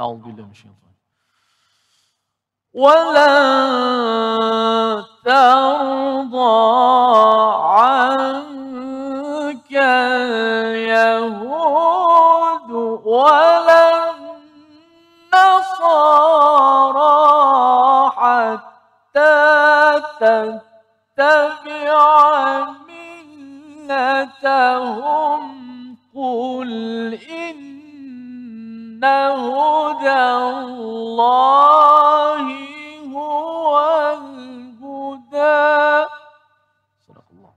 أعوذ بالله من الشيطان ولن ترضى عنك اليهود ولا النصارى حتى تتبع ملتهم قل إنه هدى الله هو الهدى صدق الله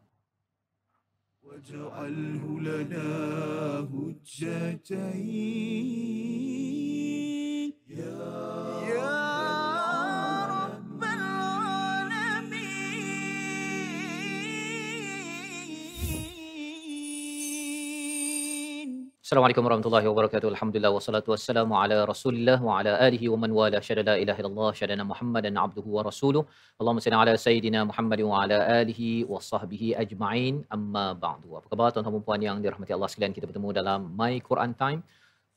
واجعله لنا هجتين Assalamualaikum warahmatullahi wabarakatuh. Alhamdulillah wassalatu wassalamu ala Rasulillah wa ala alihi wa man wala syada la ilaha illallah syada Muhammadan abduhu wa rasuluh. Allahumma salli ala sayidina Muhammad wa ala alihi wa sahbihi ajma'in. Amma ba'du. Apa khabar tuan-tuan puan-puan yang dirahmati Allah sekalian? Kita bertemu dalam My Quran Time.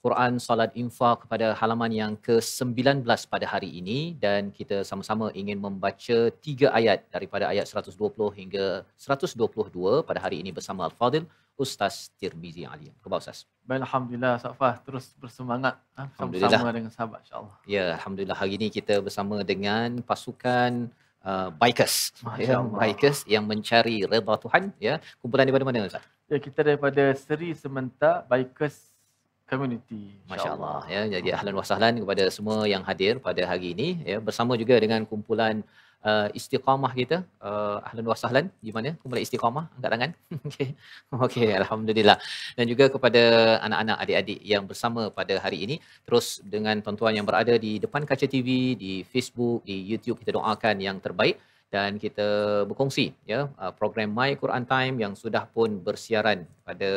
Quran Salat Infaq pada halaman yang ke-19 pada hari ini dan kita sama-sama ingin membaca tiga ayat daripada ayat 120 hingga 122 pada hari ini bersama Al-Fadil. Ustaz Tirmizi Ali. Apa khabar Ustaz? Baik, Alhamdulillah Safa Terus bersemangat ha? sama-sama dengan sahabat insyaAllah. Ya, Alhamdulillah. Hari ini kita bersama dengan pasukan uh, bikers. Ya, bikers yang mencari redha Tuhan. Ya, kumpulan di mana mana Ustaz? Ya, kita daripada Seri Sementa Bikers community. Masya Allah. Ya, jadi ahlan wa kepada semua yang hadir pada hari ini. Ya, bersama juga dengan kumpulan uh, istiqamah kita. Uh, ahlan wa sahlan. Gimana? Kembali istiqamah. Angkat tangan. Okey. Okey. Alhamdulillah. Dan juga kepada anak-anak adik-adik yang bersama pada hari ini. Terus dengan tuan-tuan yang berada di depan kaca TV, di Facebook, di YouTube. Kita doakan yang terbaik. Dan kita berkongsi ya uh, program My Quran Time yang sudah pun bersiaran pada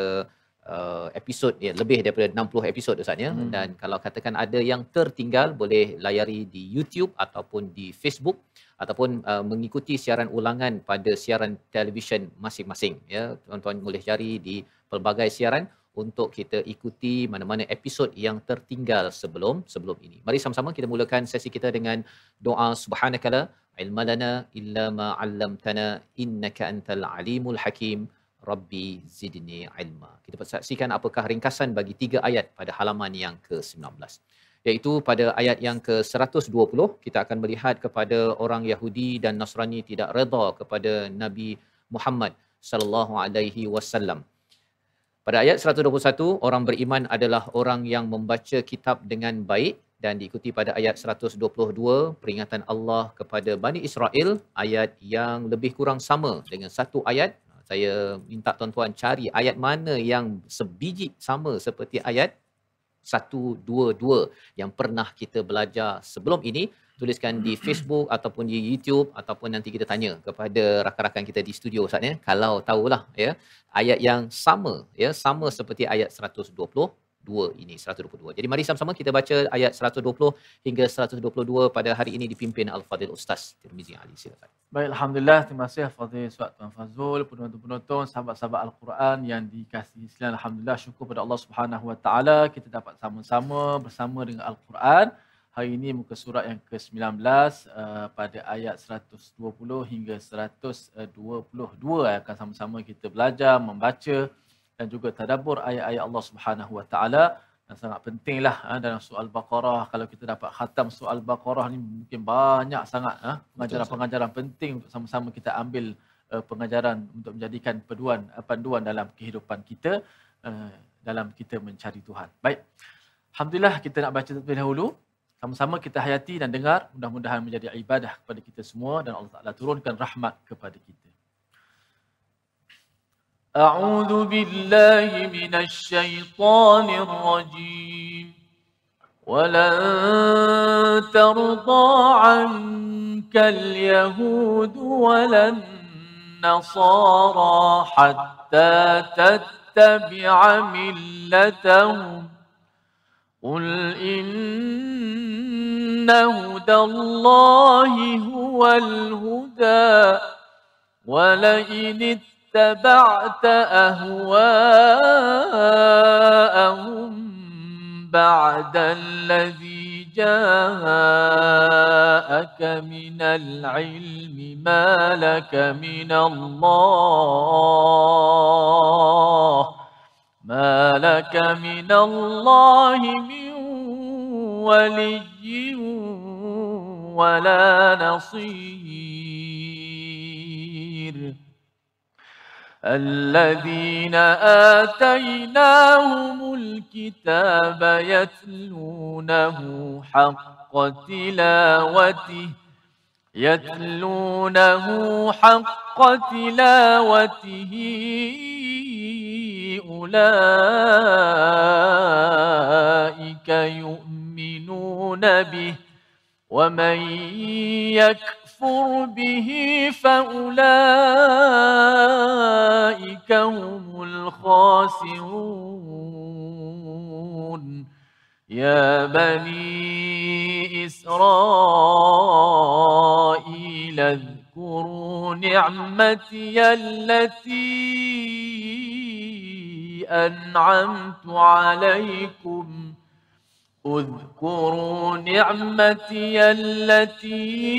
uh, episod ya lebih daripada 60 episod dosanya hmm. dan kalau katakan ada yang tertinggal boleh layari di YouTube ataupun di Facebook ataupun uh, mengikuti siaran ulangan pada siaran televisyen masing-masing ya tuan-tuan boleh cari di pelbagai siaran untuk kita ikuti mana-mana episod yang tertinggal sebelum sebelum ini. Mari sama-sama kita mulakan sesi kita dengan doa subhanakala ilmalana illa ma 'allamtana innaka antal alimul hakim. Rabbi zidni ilma. Kita dapat saksikan apakah ringkasan bagi tiga ayat pada halaman yang ke-19. Iaitu pada ayat yang ke-120, kita akan melihat kepada orang Yahudi dan Nasrani tidak reda kepada Nabi Muhammad sallallahu alaihi wasallam. Pada ayat 121, orang beriman adalah orang yang membaca kitab dengan baik dan diikuti pada ayat 122 peringatan Allah kepada Bani Israel ayat yang lebih kurang sama dengan satu ayat saya minta tuan-tuan cari ayat mana yang sebiji sama seperti ayat 122 yang pernah kita belajar sebelum ini tuliskan di Facebook ataupun di YouTube ataupun nanti kita tanya kepada rakan-rakan kita di studio saat ya. kalau tahulah ya ayat yang sama ya sama seperti ayat 122 ini 122. Jadi mari sama-sama kita baca ayat 120 hingga 122 pada hari ini dipimpin Al-Fadhil Ustaz Tirmizi Ali silakan. Baik alhamdulillah terima kasih Fadhil Ustaz Tuan Fazul penonton-penonton sahabat-sahabat Al-Quran yang dikasihi sekalian alhamdulillah syukur pada Allah Subhanahu Wa Taala kita dapat sama-sama bersama dengan Al-Quran Hari ini muka surat yang ke-19 uh, eh, pada ayat 120 hingga 122 akan sama-sama kita belajar membaca dan juga tadabbur ayat-ayat Allah Subhanahu Wa Taala dan sangat pentinglah ha, dalam soal baqarah kalau kita dapat khatam soal baqarah ni mungkin banyak sangat ha, pengajaran-pengajaran penting untuk sama-sama kita ambil uh, pengajaran untuk menjadikan peduan uh, panduan dalam kehidupan kita uh, dalam kita mencari Tuhan. Baik. Alhamdulillah kita nak baca terlebih dahulu. Sama-sama kita hayati dan dengar. Mudah-mudahan menjadi ibadah kepada kita semua dan Allah Ta'ala turunkan rahmat kepada kita. أعوذ بالله من الشيطان الرجيم ولن ترضى عنك اليهود ولا النصارى حتى تتبع ملتهم قل إن هدى الله هو الهدى ولئن اتبعت اهواءهم بعد الذي جاءك من العلم ما لك من الله ما لك من الله من ولي ولا نصير الذين آتيناهم الكتاب يتلونه حق تلاوته يتلونه حق تلاوته أولئك يؤمنون به ومن يكفر يكفر به فأولئك هم الخاسرون يا بني إسرائيل اذكروا نعمتي التي أنعمت عليكم اذكروا نعمتي التي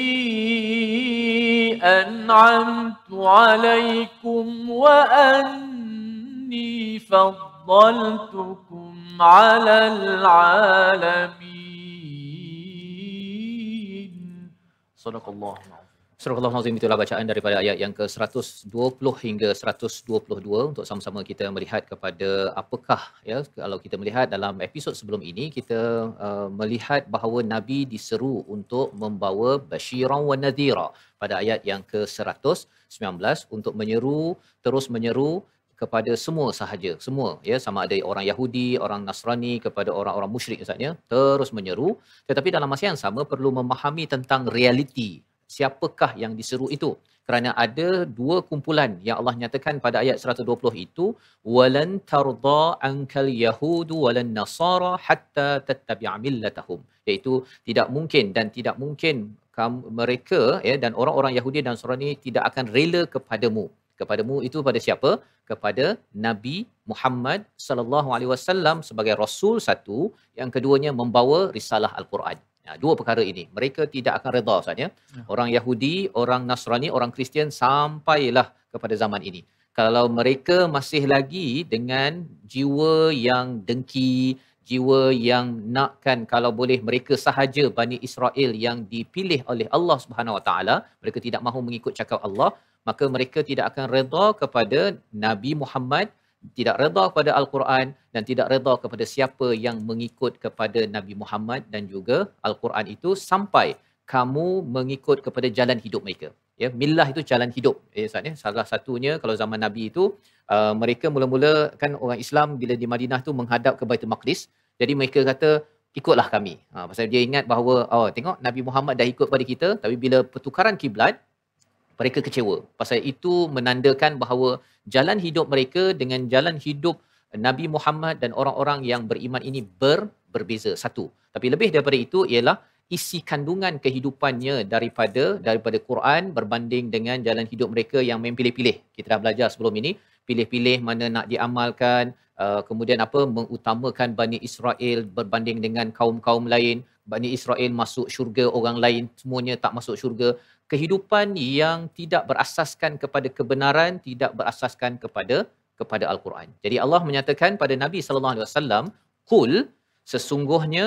انعمت عليكم واني فضلتكم على العالمين صدق الله العظيم Surah al itulah bacaan daripada ayat yang ke-120 hingga 122 untuk sama-sama kita melihat kepada apakah ya kalau kita melihat dalam episod sebelum ini kita uh, melihat bahawa nabi diseru untuk membawa basyiran wa nadhira pada ayat yang ke-119 untuk menyeru terus menyeru kepada semua sahaja semua ya sama ada orang Yahudi orang Nasrani kepada orang-orang musyrik misalnya terus menyeru tetapi dalam masa yang sama perlu memahami tentang realiti siapakah yang diseru itu kerana ada dua kumpulan yang Allah nyatakan pada ayat 120 itu walan tarda ankal yahudu walan nasara hatta tattabi'a millatahum iaitu tidak mungkin dan tidak mungkin mereka ya dan orang-orang Yahudi dan Nasrani tidak akan rela kepadamu kepadamu itu pada siapa kepada Nabi Muhammad sallallahu alaihi wasallam sebagai rasul satu yang keduanya membawa risalah al-Quran Ha, dua perkara ini. Mereka tidak akan reda. sebenarnya. Ya. Orang Yahudi, orang Nasrani, orang Kristian sampailah kepada zaman ini. Kalau mereka masih lagi dengan jiwa yang dengki, jiwa yang nakkan kalau boleh mereka sahaja Bani Israel yang dipilih oleh Allah Subhanahu Wa Taala, mereka tidak mahu mengikut cakap Allah, maka mereka tidak akan redha kepada Nabi Muhammad tidak redha kepada Al-Quran dan tidak redha kepada siapa yang mengikut kepada Nabi Muhammad dan juga Al-Quran itu sampai kamu mengikut kepada jalan hidup mereka. Ya, millah itu jalan hidup. Ya, Ustaz, ya. Salah satunya kalau zaman Nabi itu, uh, mereka mula-mula kan orang Islam bila di Madinah tu menghadap ke Baitul Maqdis. Jadi mereka kata, ikutlah kami. Ha, pasal dia ingat bahawa, oh, tengok Nabi Muhammad dah ikut pada kita. Tapi bila pertukaran kiblat, mereka kecewa pasal itu menandakan bahawa jalan hidup mereka dengan jalan hidup Nabi Muhammad dan orang-orang yang beriman ini ber, berbeza satu tapi lebih daripada itu ialah isi kandungan kehidupannya daripada daripada Quran berbanding dengan jalan hidup mereka yang main pilih-pilih kita dah belajar sebelum ini pilih-pilih mana nak diamalkan Eh, kemudian apa mengutamakan Bani Israel berbanding dengan kaum-kaum lain Bani Israel masuk syurga orang lain semuanya tak masuk syurga kehidupan yang tidak berasaskan kepada kebenaran tidak berasaskan kepada kepada al-Quran jadi Allah menyatakan pada Nabi sallallahu alaihi wasallam kul sesungguhnya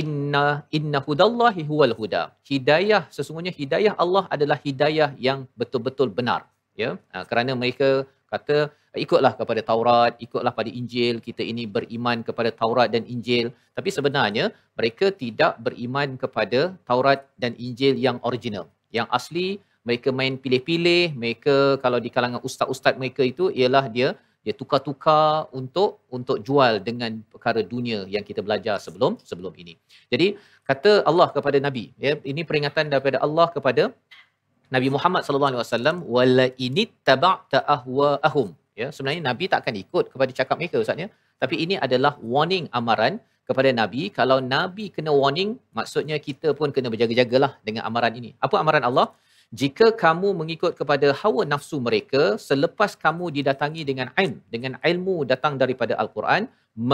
inna inna hudallahi huwal huda hidayah sesungguhnya hidayah Allah adalah hidayah yang betul-betul benar ya ha, kerana mereka kata ikutlah kepada Taurat, ikutlah pada Injil, kita ini beriman kepada Taurat dan Injil. Tapi sebenarnya mereka tidak beriman kepada Taurat dan Injil yang original. Yang asli mereka main pilih-pilih, mereka kalau di kalangan ustaz-ustaz mereka itu ialah dia dia tukar-tukar untuk untuk jual dengan perkara dunia yang kita belajar sebelum sebelum ini. Jadi kata Allah kepada Nabi, ya, ini peringatan daripada Allah kepada Nabi Muhammad sallallahu alaihi wasallam wala initta'ta ahwa ahum ya sebenarnya nabi tak akan ikut kepada cakap mereka ustaznya tapi ini adalah warning amaran kepada nabi kalau nabi kena warning maksudnya kita pun kena berjaga-jagalah dengan amaran ini apa amaran Allah jika kamu mengikut kepada hawa nafsu mereka selepas kamu didatangi dengan ilm dengan ilmu datang daripada al-Quran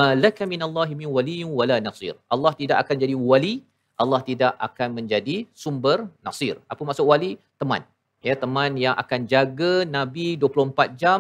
malaka minallahi min waliyyin wala nasir Allah tidak akan jadi wali Allah tidak akan menjadi sumber nasir apa maksud wali teman ya teman yang akan jaga nabi 24 jam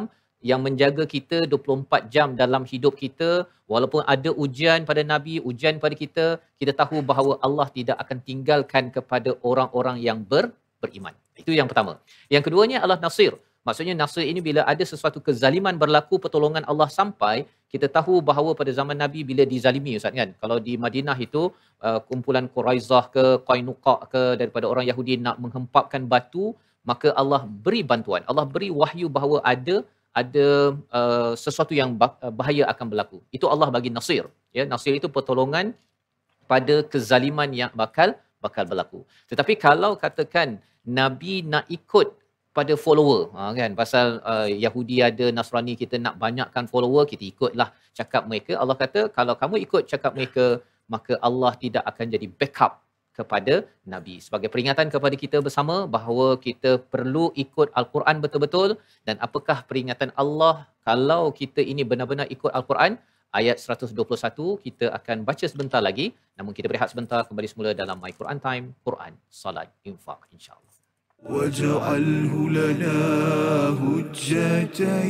yang menjaga kita 24 jam dalam hidup kita walaupun ada ujian pada nabi ujian pada kita kita tahu bahawa Allah tidak akan tinggalkan kepada orang-orang yang ber, beriman itu yang pertama yang keduanya Allah nasir maksudnya nasir ini bila ada sesuatu kezaliman berlaku pertolongan Allah sampai kita tahu bahawa pada zaman nabi bila dizalimi ustaz kan kalau di Madinah itu uh, kumpulan Quraizah ke Qainuqa ke daripada orang Yahudi nak menghempapkan batu maka Allah beri bantuan Allah beri wahyu bahawa ada ada uh, sesuatu yang uh, bahaya akan berlaku. Itu Allah bagi nasir. Ya, nasir itu pertolongan pada kezaliman yang bakal bakal berlaku. Tetapi kalau katakan nabi nak ikut pada follower ha, kan pasal uh, Yahudi ada Nasrani kita nak banyakkan follower kita ikutlah cakap mereka Allah kata kalau kamu ikut cakap mereka maka Allah tidak akan jadi backup kepada Nabi. Sebagai peringatan kepada kita bersama bahawa kita perlu ikut Al-Quran betul-betul dan apakah peringatan Allah kalau kita ini benar-benar ikut Al-Quran ayat 121 kita akan baca sebentar lagi namun kita berehat sebentar kembali semula dalam My Quran Time Quran Salat Infaq insya-Allah. واجعله لنا هجتين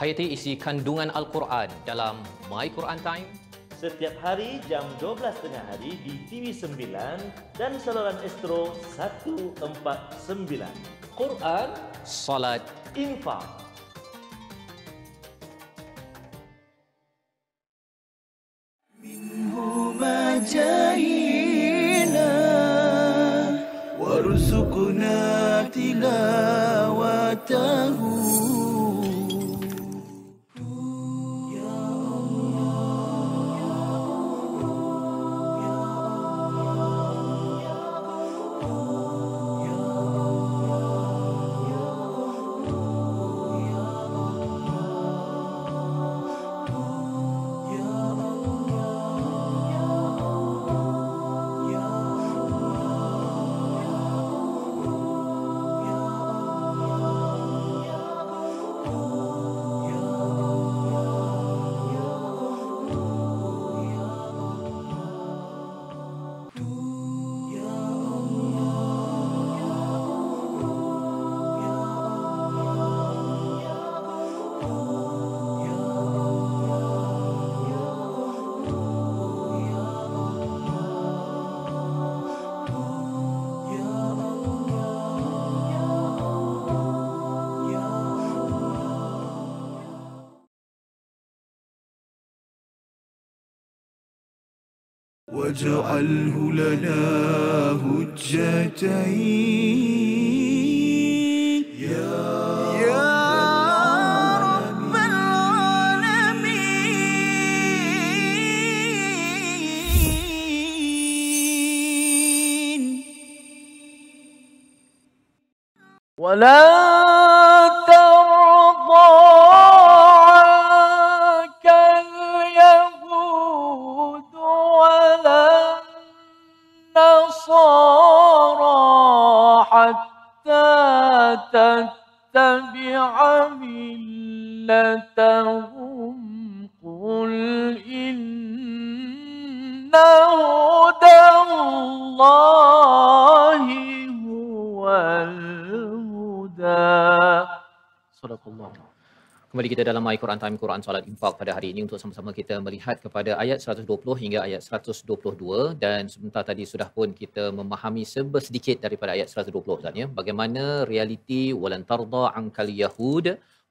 Hayati isi kandungan Al-Quran dalam My Quran Time setiap hari jam 12.30 hari di TV9 dan saluran Astro 149. Quran, Salat, Infaq. واجعله لنا هجتين يا, رب العالمين ولا kita dalam ayat Quran Time Quran Salat Infak pada hari ini untuk sama-sama kita melihat kepada ayat 120 hingga ayat 122 dan sebentar tadi sudah pun kita memahami sebesar sedikit daripada ayat 120 Ustaz ya bagaimana realiti walantarda angkal yahud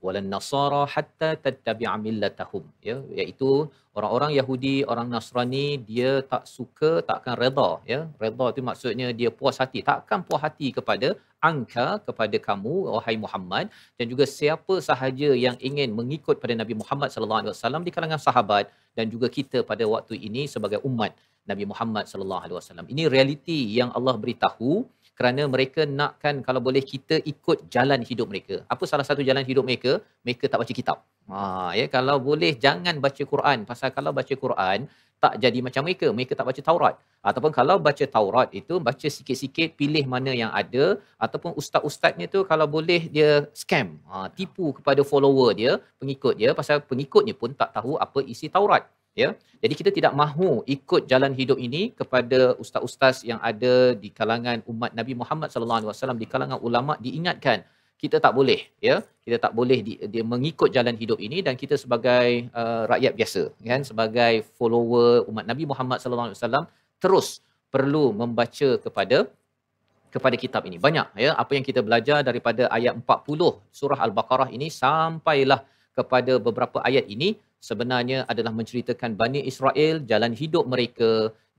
walan nasara hatta tattabi'a millatahum ya iaitu orang-orang Yahudi orang Nasrani dia tak suka takkan redha ya redha tu maksudnya dia puas hati takkan puas hati kepada angka kepada kamu wahai Muhammad dan juga siapa sahaja yang ingin mengikut pada Nabi Muhammad sallallahu alaihi wasallam di kalangan sahabat dan juga kita pada waktu ini sebagai umat Nabi Muhammad sallallahu alaihi wasallam ini realiti yang Allah beritahu kerana mereka nakkan kalau boleh kita ikut jalan hidup mereka. Apa salah satu jalan hidup mereka? Mereka tak baca kitab. Ha, ya, kalau boleh jangan baca Quran. Pasal kalau baca Quran, tak jadi macam mereka. Mereka tak baca Taurat. Ataupun kalau baca Taurat itu, baca sikit-sikit, pilih mana yang ada. Ataupun ustaz-ustaznya tu kalau boleh dia scam. Ha, tipu kepada follower dia, pengikut dia. Pasal pengikutnya pun tak tahu apa isi Taurat ya jadi kita tidak mahu ikut jalan hidup ini kepada ustaz-ustaz yang ada di kalangan umat Nabi Muhammad sallallahu alaihi wasallam di kalangan ulama diingatkan kita tak boleh ya kita tak boleh di, di mengikut jalan hidup ini dan kita sebagai uh, rakyat biasa kan sebagai follower umat Nabi Muhammad sallallahu alaihi wasallam terus perlu membaca kepada kepada kitab ini banyak ya apa yang kita belajar daripada ayat 40 surah al-baqarah ini sampailah kepada beberapa ayat ini sebenarnya adalah menceritakan Bani Israel, jalan hidup mereka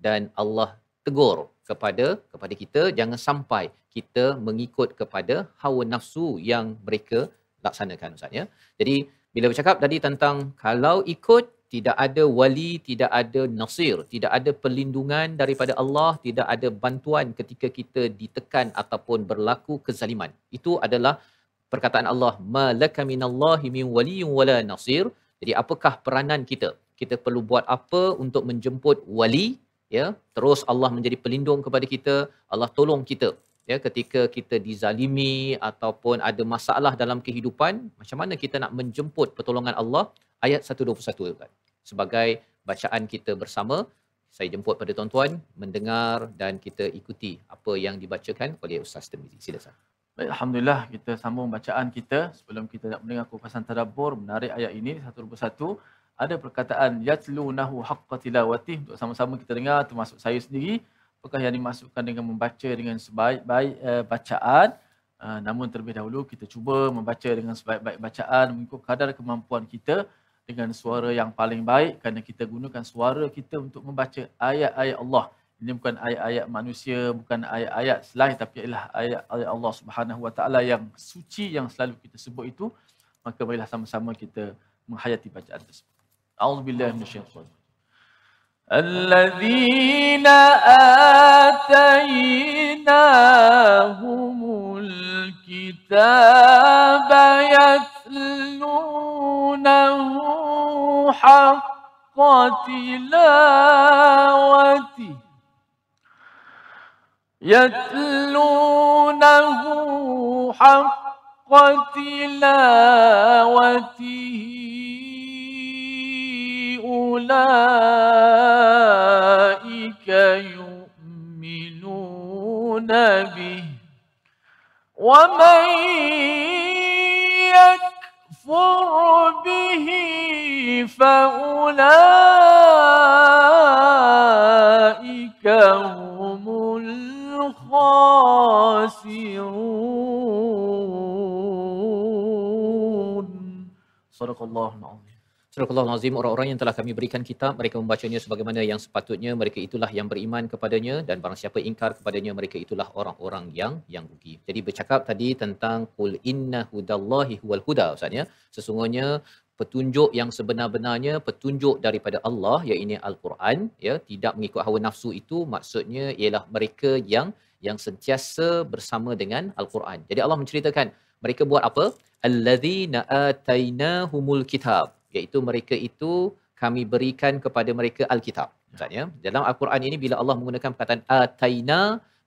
dan Allah tegur kepada kepada kita jangan sampai kita mengikut kepada hawa nafsu yang mereka laksanakan Ustaz ya. Jadi bila bercakap tadi tentang kalau ikut tidak ada wali, tidak ada nasir, tidak ada perlindungan daripada Allah, tidak ada bantuan ketika kita ditekan ataupun berlaku kezaliman. Itu adalah perkataan Allah, "Malaka minallahi min waliyyin wala nasir." Jadi apakah peranan kita? Kita perlu buat apa untuk menjemput wali? Ya, terus Allah menjadi pelindung kepada kita. Allah tolong kita. Ya, ketika kita dizalimi ataupun ada masalah dalam kehidupan, macam mana kita nak menjemput pertolongan Allah? Ayat 121 Sebagai bacaan kita bersama, saya jemput pada tuan-tuan mendengar dan kita ikuti apa yang dibacakan oleh Ustaz Tirmizi. Sila sahabat. Baik, Alhamdulillah kita sambung bacaan kita sebelum kita nak mendengar kupasan tadabbur menarik ayat ini 121 ada perkataan yatlu nahu haqqa tilawati untuk sama-sama kita dengar termasuk saya sendiri apakah yang dimasukkan dengan membaca dengan sebaik-baik uh, bacaan uh, namun terlebih dahulu kita cuba membaca dengan sebaik-baik bacaan mengikut kadar kemampuan kita dengan suara yang paling baik kerana kita gunakan suara kita untuk membaca ayat-ayat Allah. Ini bukan ayat-ayat manusia, bukan ayat-ayat selain tapi ialah ayat-ayat Allah Subhanahu Wa Taala yang suci yang selalu kita sebut itu. Maka marilah sama-sama kita menghayati bacaan tersebut. A'udzu billahi minasyaitonir rajim. الذين آتيناهم الكتاب يتلونه حق تلاوته يتلونه حق تلاوته أولئك يؤمنون به ومن يكفر به فأولئك هم khasirun. Sadaqallahu alaihi Surah Nazim, orang-orang yang telah kami berikan kitab, mereka membacanya sebagaimana yang sepatutnya, mereka itulah yang beriman kepadanya dan barang siapa ingkar kepadanya, mereka itulah orang-orang yang yang rugi. Jadi bercakap tadi tentang Qul inna hudallahi huwal huda, Ustaznya, sesungguhnya petunjuk yang sebenar-benarnya, petunjuk daripada Allah, iaitu Al-Quran, ya, tidak mengikut hawa nafsu itu, maksudnya ialah mereka yang yang sentiasa bersama dengan Al-Quran. Jadi Allah menceritakan mereka buat apa? Al-Ladina Alladzina Humul kitab. Iaitu mereka itu kami berikan kepada mereka Al-Kitab. Maksudnya, dalam Al-Quran ini bila Allah menggunakan perkataan ataina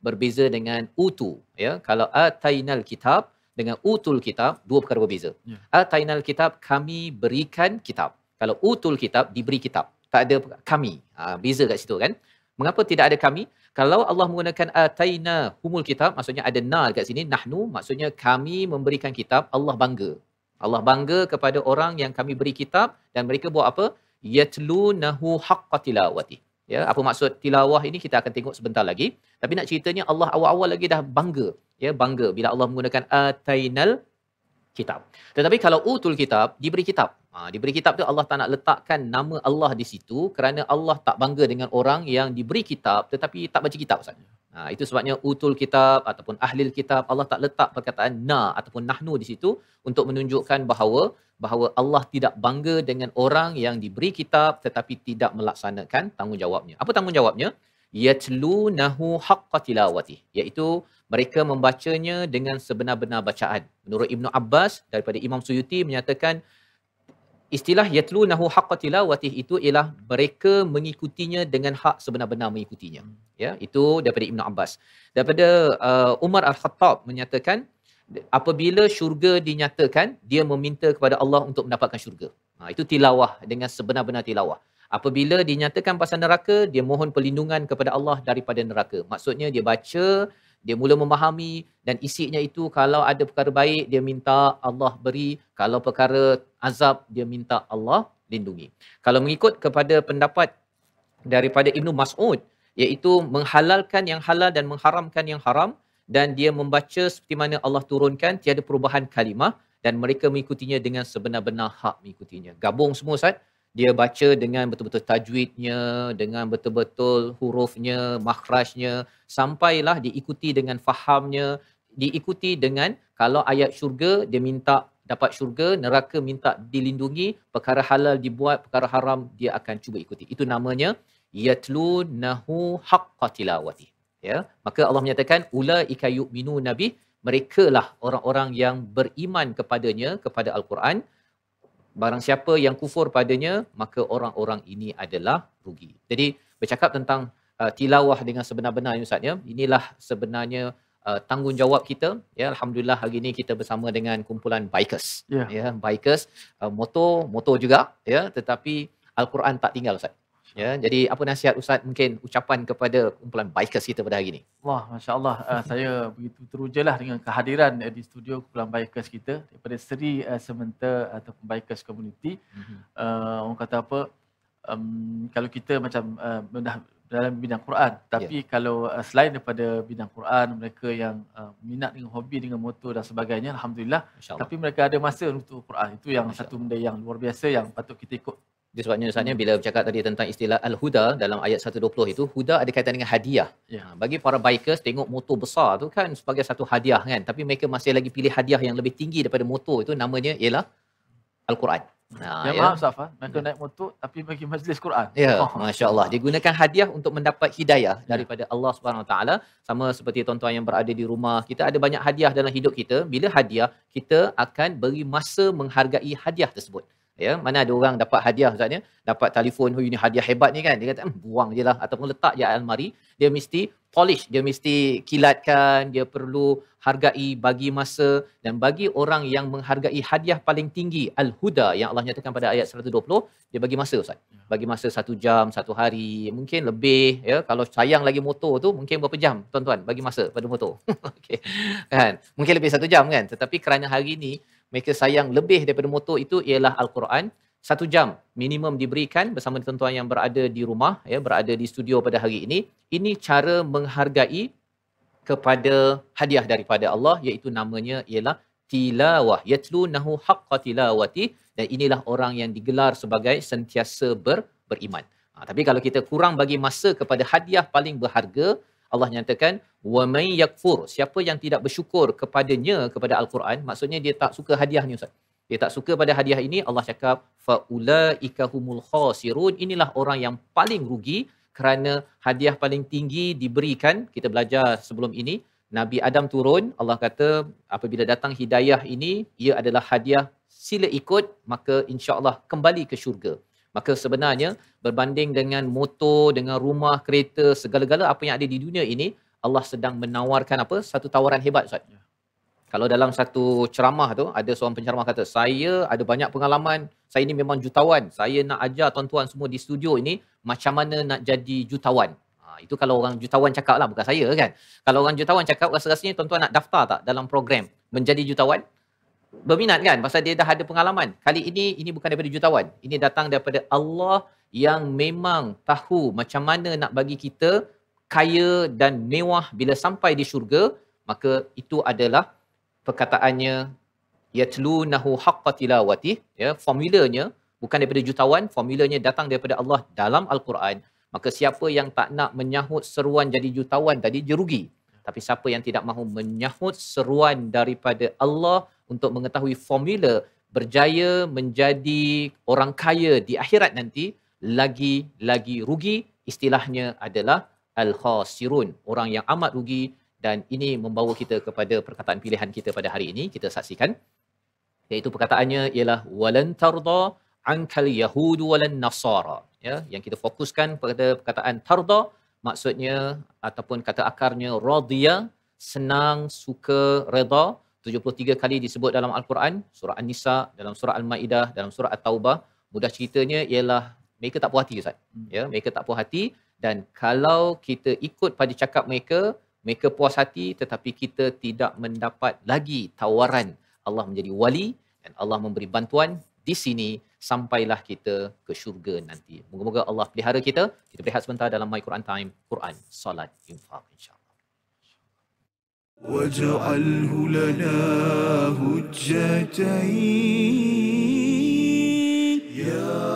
berbeza dengan utu. Ya? Kalau atainal kitab dengan utul kitab, dua perkara berbeza. Yeah. Atainal kitab, kami berikan kitab. Kalau utul kitab, diberi kitab. Tak ada kami. Ha, beza kat situ kan? Mengapa tidak ada kami? Kalau Allah menggunakan ataina humul kitab, maksudnya ada na dekat sini, nahnu, maksudnya kami memberikan kitab, Allah bangga. Allah bangga kepada orang yang kami beri kitab dan mereka buat apa? Yatlunahu haqqa tilawati. Ya, apa maksud tilawah ini kita akan tengok sebentar lagi. Tapi nak ceritanya Allah awal-awal lagi dah bangga. Ya, bangga bila Allah menggunakan atainal kitab. Tetapi kalau utul kitab, diberi kitab. Ha, diberi kitab tu Allah tak nak letakkan nama Allah di situ kerana Allah tak bangga dengan orang yang diberi kitab tetapi tak baca kitab. Ha, itu sebabnya utul kitab ataupun ahlil kitab, Allah tak letak perkataan na ataupun nahnu di situ untuk menunjukkan bahawa bahawa Allah tidak bangga dengan orang yang diberi kitab tetapi tidak melaksanakan tanggungjawabnya. Apa tanggungjawabnya? yatlunahu haqqa tilawati iaitu mereka membacanya dengan sebenar-benar bacaan menurut Ibnu Abbas daripada Imam Suyuti menyatakan istilah yatlunahu haqqa tilawati itu ialah mereka mengikutinya dengan hak sebenar-benar mengikutinya ya itu daripada Ibnu Abbas daripada uh, Umar Al-Khattab menyatakan apabila syurga dinyatakan dia meminta kepada Allah untuk mendapatkan syurga ha, itu tilawah dengan sebenar-benar tilawah Apabila dinyatakan pasal neraka, dia mohon perlindungan kepada Allah daripada neraka. Maksudnya dia baca, dia mula memahami dan isinya itu kalau ada perkara baik, dia minta Allah beri. Kalau perkara azab, dia minta Allah lindungi. Kalau mengikut kepada pendapat daripada Ibnu Mas'ud, iaitu menghalalkan yang halal dan mengharamkan yang haram dan dia membaca seperti mana Allah turunkan, tiada perubahan kalimah dan mereka mengikutinya dengan sebenar-benar hak mengikutinya. Gabung semua, Ustaz dia baca dengan betul-betul tajwidnya, dengan betul-betul hurufnya, makhrajnya, sampailah diikuti dengan fahamnya, diikuti dengan kalau ayat syurga, dia minta dapat syurga, neraka minta dilindungi, perkara halal dibuat, perkara haram, dia akan cuba ikuti. Itu namanya, yatlu nahu haqqa Ya? Maka Allah menyatakan, ula ika yu'minu nabi, mereka lah orang-orang yang beriman kepadanya, kepada Al-Quran, barang siapa yang kufur padanya maka orang-orang ini adalah rugi. Jadi bercakap tentang uh, tilawah dengan sebenar-benar ustaz ya. Inilah sebenarnya uh, tanggungjawab kita ya. Alhamdulillah hari ini kita bersama dengan kumpulan bikers yeah. ya bikers uh, motor motor juga ya tetapi Al-Quran tak tinggal ustaz. Ya, jadi apa nasihat Ustaz mungkin ucapan kepada kumpulan bikers kita pada hari ini? Wah, Masya Allah. Uh, ah, saya begitu teruja lah dengan kehadiran uh, di studio kumpulan bikers kita daripada Seri uh, Sementa atau bikers community. Uh, orang kata apa, um, kalau kita macam uh, dalam bidang Quran, tapi yeah. kalau uh, selain daripada bidang Quran, mereka yang uh, minat dengan hobi, dengan motor dan sebagainya, Alhamdulillah. Tapi mereka ada masa untuk Quran. Itu yang satu benda yang luar biasa yang patut kita ikut jadi sebabnya misalnya hmm. bila bercakap tadi tentang istilah al-huda dalam ayat 120 itu huda ada kaitan dengan hadiah. Yeah. Ha, bagi para bikers tengok motor besar tu kan sebagai satu hadiah kan tapi mereka masih lagi pilih hadiah yang lebih tinggi daripada motor itu namanya ialah al-Quran. Ha, ya, ya. maaf Safa, mereka ya. naik motor tapi bagi majlis Quran. Ya, oh. Masya Allah. Dia gunakan hadiah untuk mendapat hidayah ya. daripada Allah SWT. Sama seperti tuan-tuan yang berada di rumah. Kita ada banyak hadiah dalam hidup kita. Bila hadiah, kita akan beri masa menghargai hadiah tersebut ya mana ada orang dapat hadiah ustaz ya? dapat telefon ini hadiah hebat ni kan dia kata hmm, buang je lah ataupun letak je almari dia mesti polish dia mesti kilatkan dia perlu hargai bagi masa dan bagi orang yang menghargai hadiah paling tinggi al huda yang Allah nyatakan pada ayat 120 dia bagi masa ustaz ya. bagi masa satu jam satu hari mungkin lebih ya kalau sayang lagi motor tu mungkin berapa jam tuan-tuan bagi masa pada motor okay kan mungkin lebih satu jam kan tetapi kerana hari ni mereka sayang lebih daripada motor itu ialah Al-Quran. Satu jam minimum diberikan bersama tuan-tuan yang berada di rumah, ya, berada di studio pada hari ini. Ini cara menghargai kepada hadiah daripada Allah iaitu namanya ialah tilawah. Yatlu nahu haqqa tilawati dan inilah orang yang digelar sebagai sentiasa ber, beriman. Ha, tapi kalau kita kurang bagi masa kepada hadiah paling berharga, Allah nyatakan wa may yakfur siapa yang tidak bersyukur kepadanya kepada al-Quran maksudnya dia tak suka hadiah ni ustaz dia tak suka pada hadiah ini Allah cakap faulaika humul khasirun inilah orang yang paling rugi kerana hadiah paling tinggi diberikan kita belajar sebelum ini Nabi Adam turun Allah kata apabila datang hidayah ini ia adalah hadiah sila ikut maka insyaallah kembali ke syurga Maka sebenarnya berbanding dengan motor, dengan rumah, kereta, segala-gala apa yang ada di dunia ini, Allah sedang menawarkan apa? Satu tawaran hebat, Ustaz. Ya. Kalau dalam satu ceramah tu, ada seorang penceramah kata, saya ada banyak pengalaman, saya ini memang jutawan. Saya nak ajar tuan-tuan semua di studio ini, macam mana nak jadi jutawan. Ha, itu kalau orang jutawan cakap lah, bukan saya kan. Kalau orang jutawan cakap, rasa-rasanya tuan-tuan nak daftar tak dalam program menjadi jutawan? berminat kan pasal dia dah ada pengalaman. Kali ini ini bukan daripada jutawan. Ini datang daripada Allah yang memang tahu macam mana nak bagi kita kaya dan mewah bila sampai di syurga, maka itu adalah perkataannya yatlunahu haqqa tilawati, ya, formulanya bukan daripada jutawan, formulanya datang daripada Allah dalam al-Quran. Maka siapa yang tak nak menyahut seruan jadi jutawan tadi jerugi. Tapi siapa yang tidak mahu menyahut seruan daripada Allah, untuk mengetahui formula berjaya menjadi orang kaya di akhirat nanti lagi lagi rugi istilahnya adalah al khasirun orang yang amat rugi dan ini membawa kita kepada perkataan pilihan kita pada hari ini kita saksikan iaitu perkataannya ialah walan tarda ankal yahud walan nasara ya yang kita fokuskan pada perkataan tarda maksudnya ataupun kata akarnya radiya senang suka redha 73 kali disebut dalam Al-Quran, surah An-Nisa, dalam surah Al-Ma'idah, dalam surah At-Taubah. Mudah ceritanya ialah mereka tak puas hati Ustaz. Hmm. Ya, mereka tak puas hati dan kalau kita ikut pada cakap mereka, mereka puas hati tetapi kita tidak mendapat lagi tawaran Allah menjadi wali dan Allah memberi bantuan di sini sampailah kita ke syurga nanti. Moga-moga Allah pelihara kita. Kita berehat sebentar dalam My Quran Time, Quran, Salat, Infaq insya-Allah. واجعله لنا هجتين يا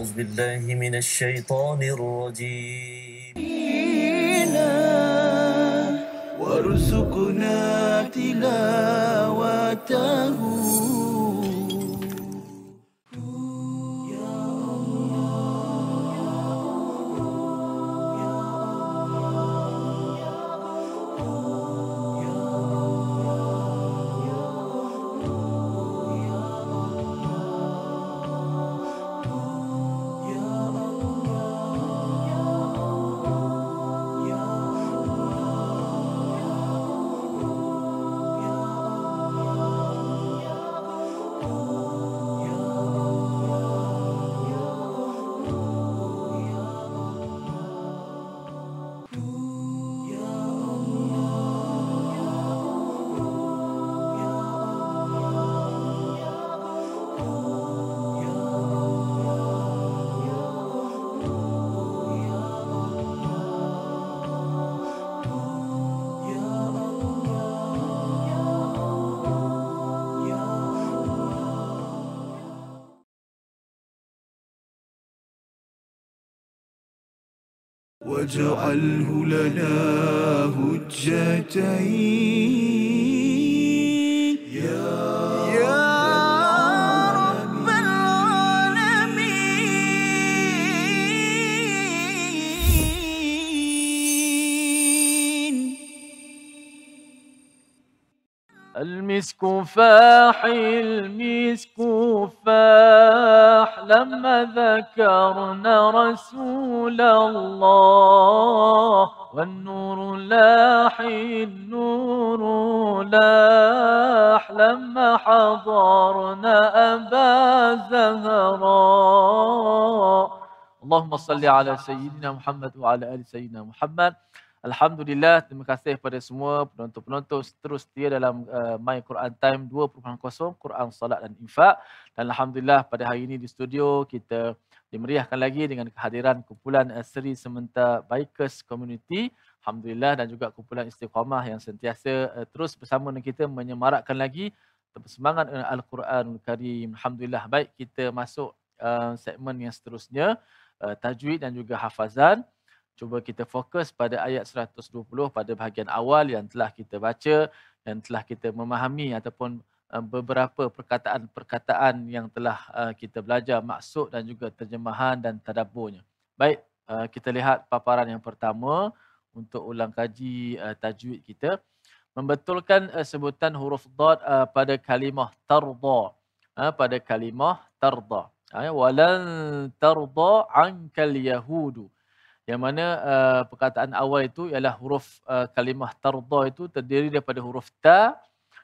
أعوذ بالله من الشيطان الرجيم وارزقنا تلاوته واجعله لنا هجتين يا, يا رب العالمين المسك فاح المسك فاح لما ذكرنا رسول الله والنور لاح النور لاح لما حضرنا أبا زهراء اللهم صل على سيدنا محمد وعلى آل سيدنا محمد Alhamdulillah, terima kasih kepada semua penonton-penonton terus setia dalam uh, My Quran Time 2.0, Quran Salat dan Infak. Dan Alhamdulillah pada hari ini di studio kita dimeriahkan lagi dengan kehadiran kumpulan eh, Seri Sementa Bikers Community. Alhamdulillah dan juga kumpulan istiqamah yang sentiasa uh, terus bersama dengan kita menyemarakkan lagi semangat dengan eh, Al-Quranul Karim. Alhamdulillah. Baik, kita masuk uh, segmen yang seterusnya. Uh, tajwid dan juga hafazan. Cuba kita fokus pada ayat 120 pada bahagian awal yang telah kita baca dan telah kita memahami ataupun Eh, beberapa perkataan-perkataan yang telah eh, kita belajar maksud dan juga terjemahan dan tadabburnya. Baik, eh, kita lihat paparan yang pertama untuk ulang kaji tajwid kita. Membetulkan sebutan huruf dad pada kalimah tarda. Pada kalimah tarda. Walan tarda ankal yahudu. Yang mana perkataan awal itu ialah huruf kalimah tarda itu terdiri daripada huruf ta'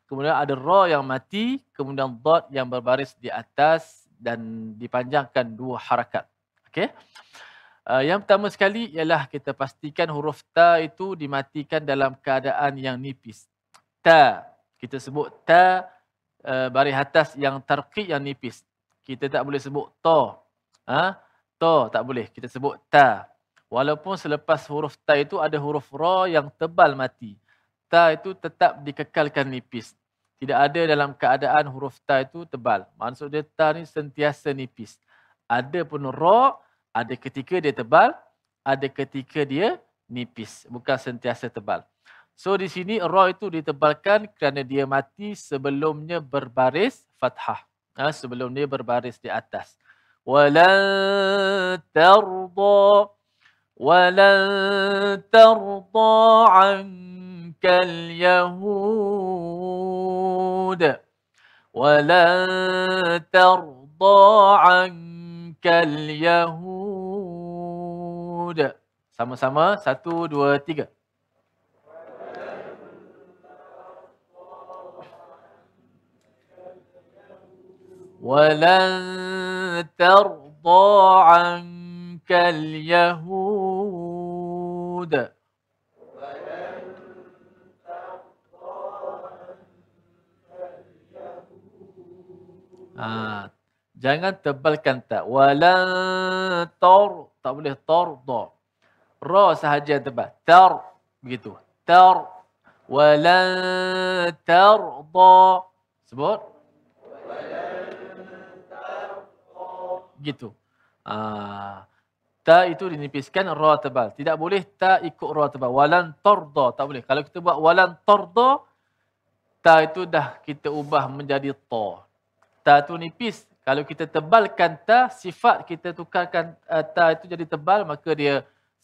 Kemudian ada ra yang mati, kemudian dot yang berbaris di atas dan dipanjangkan dua harakat. Okey. Uh, yang pertama sekali ialah kita pastikan huruf ta itu dimatikan dalam keadaan yang nipis. Ta. Kita sebut ta uh, baris atas yang tarqiq yang nipis. Kita tak boleh sebut ta. Ha? Ta tak boleh. Kita sebut ta. Walaupun selepas huruf ta itu ada huruf ra yang tebal mati ta itu tetap dikekalkan nipis. Tidak ada dalam keadaan huruf ta itu tebal. Maksud dia ta ni sentiasa nipis. Ada pun ro, ada ketika dia tebal, ada ketika dia nipis. Bukan sentiasa tebal. So di sini ro itu ditebalkan kerana dia mati sebelumnya berbaris fathah. Ha, sebelum dia berbaris di atas. Walan tarda. Walan tarda اليهود ولن ترضى عنك اليهود sama-sama satu dua tiga ولن ترضى عنك اليهود Ha, jangan tebalkan tak. Walan tor. Tak boleh tor. Tor. Ra sahaja tebal. Tar. Begitu. Tar. Walan tar. Tar. Sebut. Gitu. Ha, ta itu dinipiskan ra tebal. Tidak boleh ta ikut ra tebal. Walan tarda. Tak boleh. Kalau kita buat walan tarda, ta itu dah kita ubah menjadi ta ta tu nipis. Kalau kita tebalkan ta, sifat kita tukarkan uh, eh, ta itu jadi tebal, maka dia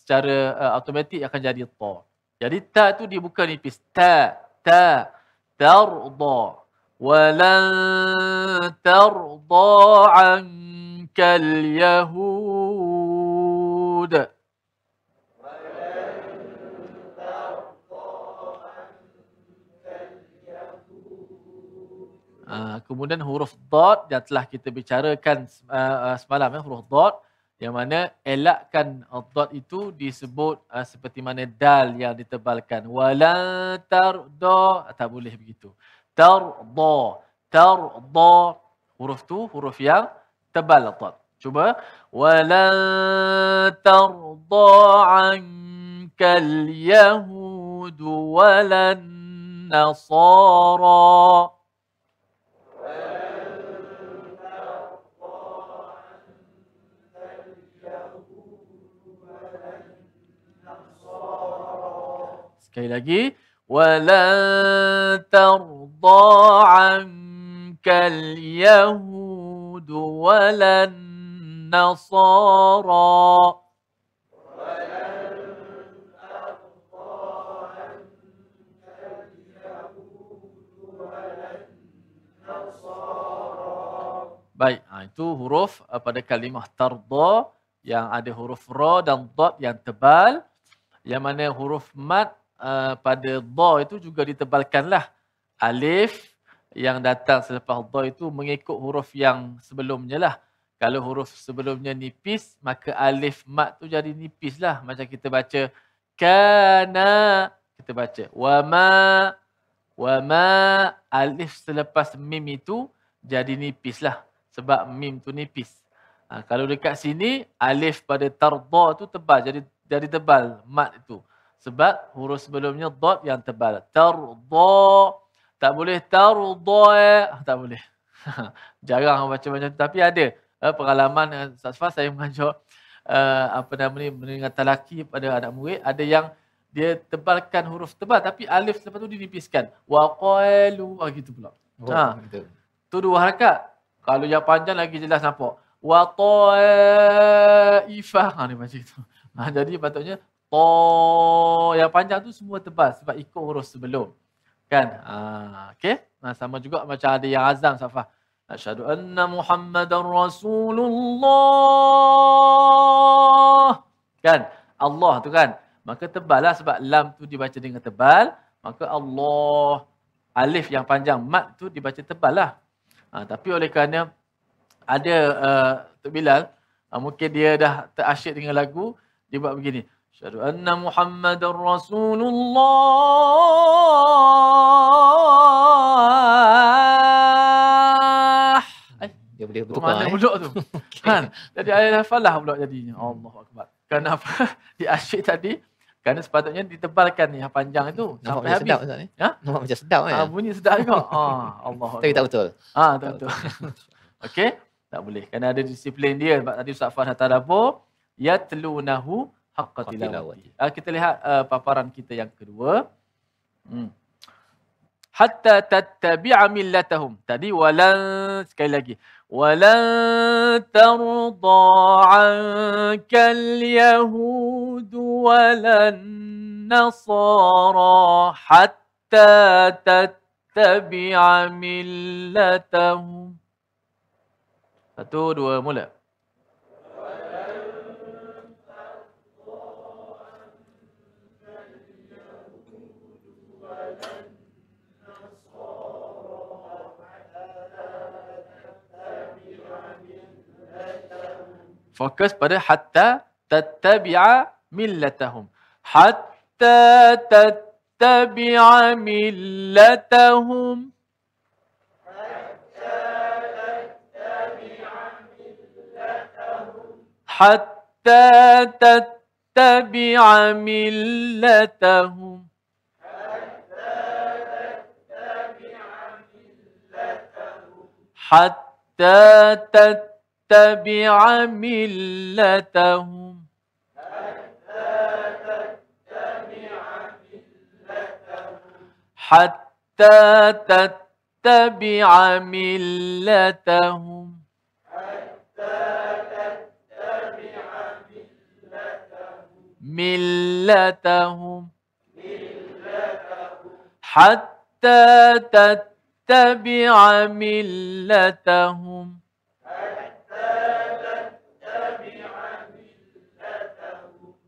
secara uh, automatik akan jadi ta. Jadi ta tu dia bukan nipis. Ta, ta, tarda. Walan tarda kal yahud Ah, kemudian huruf dot yang telah kita bicarakan uh, uh, semalam ya huruf dot yang mana elakkan dot itu disebut uh, seperti mana dal yang ditebalkan wala do tak boleh begitu Tar do, tar do, huruf tu huruf yang tebal dot cuba wala tardo ankal yahud walan nasara Sekali lagi. وَلَتَرْضَى عَنْكَ Baik, ha, itu huruf eh, pada kalimah tarda yang ada huruf ra dan dot yang tebal. Yang mana huruf mat Eh, pada do itu juga ditebalkanlah alif yang datang selepas do itu mengikut huruf yang sebelumnya lah. Kalau huruf sebelumnya nipis, maka alif mat tu jadi nipis lah. Macam kita baca kana, kita baca wama, wama alif selepas mim itu jadi nipis lah. Sebab mim tu nipis. Ha, kalau dekat sini, alif pada tarda tu tebal. Jadi jadi tebal mat itu. Sebab huruf sebelumnya dot yang tebal. Tarda. Tak boleh tarda. Eh. Tak boleh. Jarang baca macam tu. Tapi ada eh, pengalaman eh, Safa saya mengajar uh, apa nama ni mengingat talaki pada anak murid ada yang dia tebalkan huruf tebal tapi alif selepas tu dinipiskan waqalu ah gitu pula oh, ha tu dua harakat kalau yang panjang lagi jelas nampak waqaifah ha ni macam ha, jadi patutnya to yang panjang tu semua tebal. sebab ikut huruf sebelum. Kan? Ha, ah, okay? Nah, sama juga macam ada yang azam Safah. Asyhadu anna Muhammadan Rasulullah. Kan? Allah tu kan? Maka tebal lah sebab lam tu dibaca dengan tebal. Maka Allah alif yang panjang mat tu dibaca tebal lah. Ha, ah, tapi oleh kerana ada uh, ah, Tuk Bilal, uh, mungkin dia dah terasyik dengan lagu, dia buat begini. أشهد أن محمد rasulullah الله eh, boleh bertukar. Mana eh? tu? kan? Jadi air hafalah pulak jadinya. Allah Akbar. Kenapa di asyik tadi? Kerana sepatutnya ditebalkan ni yang panjang itu. Nampak sampai macam habis. sedap ni. Ha? Nampak macam sedap kan? bunyi sedap juga. ha, ah, Allah Tapi tak betul. Ha, tak, betul. betul. Okey? Tak boleh. Kerana ada disiplin dia. Sebab tadi Ustaz Fahad dah tadabur. Yatlunahu haqqa tilawati. Ah, kita lihat uh, paparan kita yang kedua. Hmm. Hatta tattabi'a millatahum. Tadi walan sekali lagi. Walan tarda 'anka al-yahud walan nasara hatta tattabi'a millatahum. Satu, dua, mula. Fokus pada hatta tattabi'a millatahum. Hatta tattabi'a millatahum. Hatta tattabi'a millatahum. Hatta tattabi'a millatahum. حتى تت تتبع ملتهم حتى تتبع ملتهم ملتهم حتى تتبع ملتهم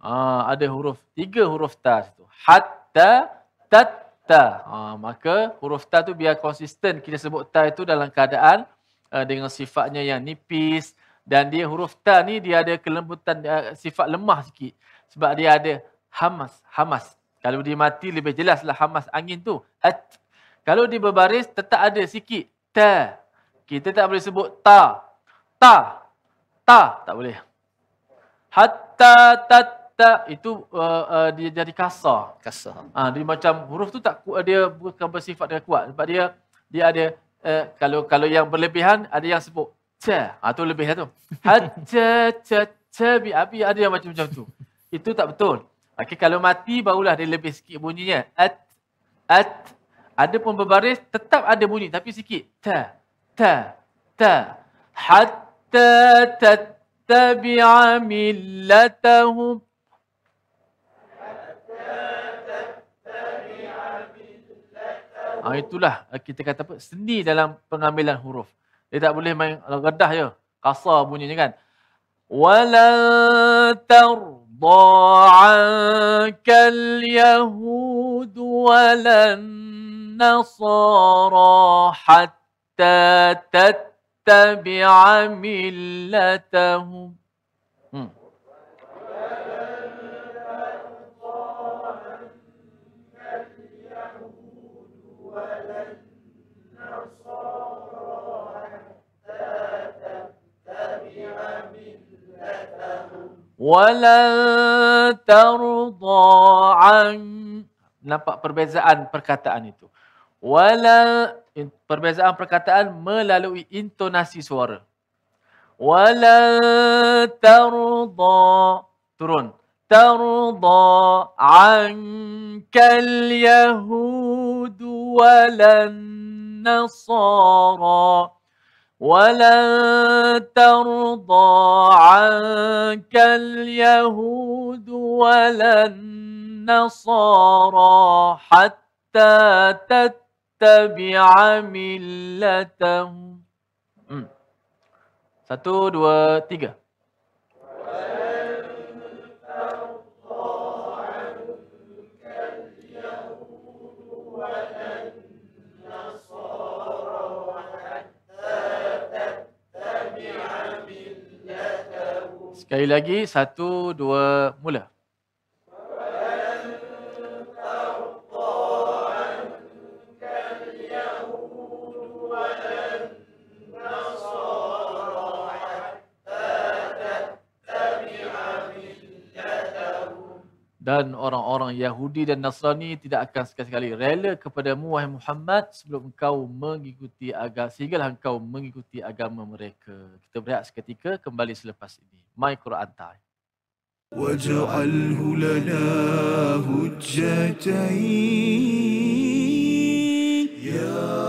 Ah, ada huruf tiga huruf ta tu. Hatta tatta. Ah, maka huruf ta tu biar konsisten kita sebut ta itu dalam keadaan uh, dengan sifatnya yang nipis dan dia huruf ta ni dia ada kelembutan uh, sifat lemah sikit sebab dia ada hamas hamas. Kalau dia mati lebih jelaslah hamas angin tu. At. Kalau dia berbaris tetap ada sikit ta. Kita tak boleh sebut ta. Ta. Ta tak boleh. Hatta tatta ta itu uh, uh, dia jadi kasar. Kasar. Ha, dia macam huruf tu tak uh, dia bukan bersifat dia kuat sebab dia dia ada uh, kalau kalau yang berlebihan ada yang sebut ta. Ah, ha, tu lebih lah tu. Hatta ta ta bi abi ah, ada yang macam macam tu. Itu tak betul. Okey kalau mati barulah dia lebih sikit bunyinya. At at ada pun berbaris tetap ada bunyi tapi sikit ta ta ta hatta ta tabi'a millatahum Ha, itulah eh, kita kata apa? Seni dalam pengambilan huruf. Dia tak boleh main redah je. Kasar bunyinya kan. Walan tarda'aka al-yahud walan nasara hatta tattabi'a millatahum. ولن ترضى عن nampak perbezaan perkataan itu wala perbezaan perkataan melalui intonasi suara wala tarda turun tarda ankal yahud walan nasara ولن ترضى عنك اليهود ولا النصارى حتى تتبع ملتهم Satu, dua, tiga. Sekali lagi, satu, dua, mula. dan orang-orang Yahudi dan Nasrani tidak akan sekali-kali rela kepadamu wahai Muhammad sebelum engkau mengikuti agama sehingga engkau mengikuti agama mereka. Kita berehat seketika kembali selepas ini. My Quran Time. Waj'alhu lana hujjatain ya